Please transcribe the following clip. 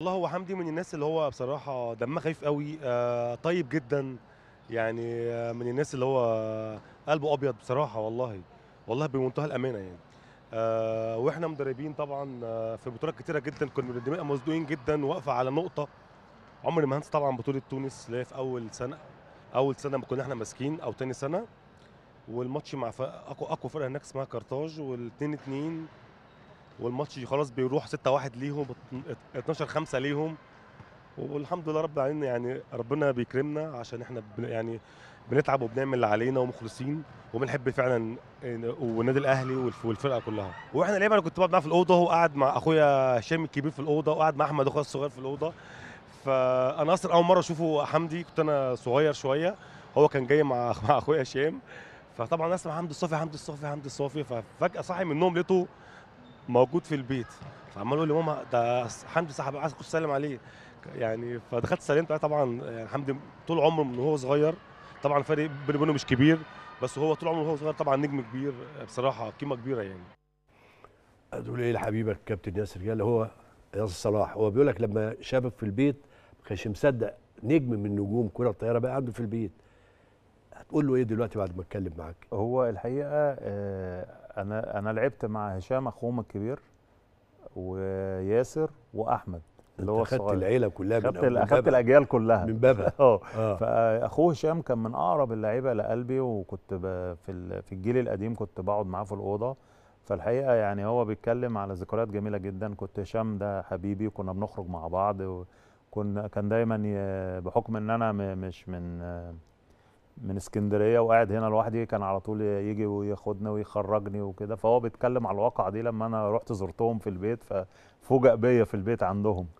والله هو حمدي من الناس اللي هو بصراحه دمه خفيف قوي آه، طيب جدا يعني آه، من الناس اللي هو قلبه ابيض بصراحه والله والله بمنتهى الامانه يعني آه واحنا مدربين طبعا آه في بطولات كتيره جدا كنا بنبقى مصدوقين جدا واقفه على نقطه عمري ما هنسى طبعا بطوله تونس اللي هي في اول سنه اول سنه ما كنا احنا ماسكين او تاني سنه والماتش مع اقوى اقوى فرقه هناك اسمها كارتاج والاثنين اثنين والماتش خلاص بيروح 6 1 ليهم 12 5 ليهم والحمد لله رب العالمين يعني ربنا بيكرمنا عشان احنا يعني بنتعب وبنعمل اللي علينا ومخلصين وبنحب فعلا والنادي الاهلي والفرقه كلها واحنا لعيبه انا كنت بقعد معاه في الاوضه وقعد مع اخويا هشام الكبير في الاوضه وقعد مع احمد اخويا الصغير في الاوضه فانا اصلا اول مره اشوفه حمدي كنت انا صغير شويه هو كان جاي مع مع اخويا هشام فطبعا اسمع حمدي الصافي حمدي الصافي حمدي الصافي ففجاه صاحي من النوم لقيته موجود في البيت فعمال اقول لماما ده حمدي صاحبي عايز اخش اسلم عليه يعني فدخلت سلمت عليه طبعا يعني حمدي طول عمره من هو صغير طبعا فرق بيني وبينه مش كبير بس هو طول عمره وهو صغير طبعا نجم كبير بصراحه قيمه كبيره يعني تقول ايه لحبيبك كابتن ياسر جلال هو ياسر صلاح هو بيقول لك لما شافك في البيت ما كانش مصدق نجم من نجوم كره الطياره بقى عنده في البيت هتقول له ايه دلوقتي بعد ما اتكلم معاك هو الحقيقه آه، انا انا لعبت مع هشام اخوهم الكبير وياسر واحمد اللي هو خدت العيله كلها خدت من خدت الاجيال كلها من بابها اه فاخوه هشام كان من اقرب اللعيبه لقلبي وكنت في في الجيل القديم كنت بقعد معاه في الاوضه فالحقيقه يعني هو بيتكلم على ذكريات جميله جدا كنت هشام ده حبيبي وكنا بنخرج مع بعض وكنا كان دايما بحكم ان انا مش من من اسكندريه وقاعد هنا لوحدي كان على طول يجي وياخدنا ويخرجني وكده فهو بيتكلم على الواقعه دي لما انا رحت زرتهم في البيت ففوجئ بيا في البيت عندهم